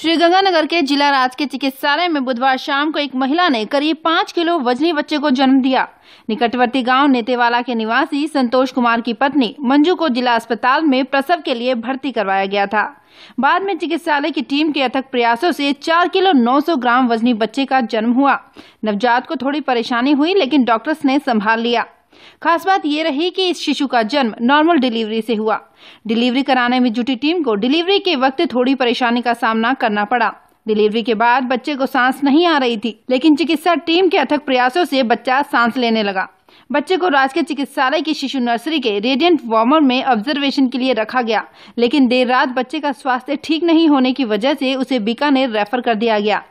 श्रीगंगानगर के जिला राजकीय चिकित्सालय में बुधवार शाम को एक महिला ने करीब पाँच किलो वजनी बच्चे को जन्म दिया निकटवर्ती गांव नेतेवाला के निवासी संतोष कुमार की पत्नी मंजू को जिला अस्पताल में प्रसव के लिए भर्ती करवाया गया था बाद में चिकित्सालय की टीम के अथक प्रयासों से चार किलो 900 ग्राम वजनी बच्चे का जन्म हुआ नवजात को थोड़ी परेशानी हुई लेकिन डॉक्टर्स ने संभाल लिया खास बात यह रही कि इस शिशु का जन्म नॉर्मल डिलीवरी से हुआ डिलीवरी कराने में जुटी टीम को डिलीवरी के वक्त थोड़ी परेशानी का सामना करना पड़ा डिलीवरी के बाद बच्चे को सांस नहीं आ रही थी लेकिन चिकित्सा टीम के अथक प्रयासों से बच्चा सांस लेने लगा बच्चे को राजकीय चिकित्सालय की शिशु नर्सरी के रेडियंट वार्मर में ऑब्जर्वेशन के लिए रखा गया लेकिन देर रात बच्चे का स्वास्थ्य ठीक नहीं होने की वजह से उसे बीकानेर रेफर कर दिया गया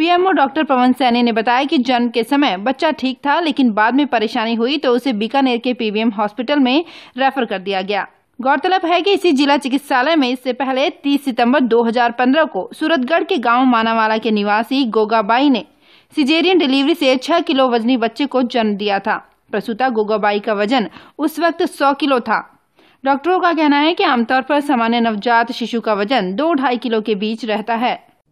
पीएमओ डॉक्टर पवन सैनी ने बताया कि जन्म के समय बच्चा ठीक था लेकिन बाद में परेशानी हुई तो उसे बीकानेर के पीवीएम हॉस्पिटल में रेफर कर दिया गया गौरतलब है कि इसी जिला चिकित्सालय में इससे पहले 30 सितंबर 2015 को सूरतगढ़ के गांव मानावाला के निवासी गोगाबाई ने सिजेरियन डिलीवरी से 6 किलो वजनी बच्चे को जन्म दिया था प्रसूता गोगाबाई का वजन उस वक्त 100 किलो था डॉक्टरों का कहना है कि आमतौर पर सामान्य नवजात शिशु का वजन दो ढाई किलो के बीच रहता है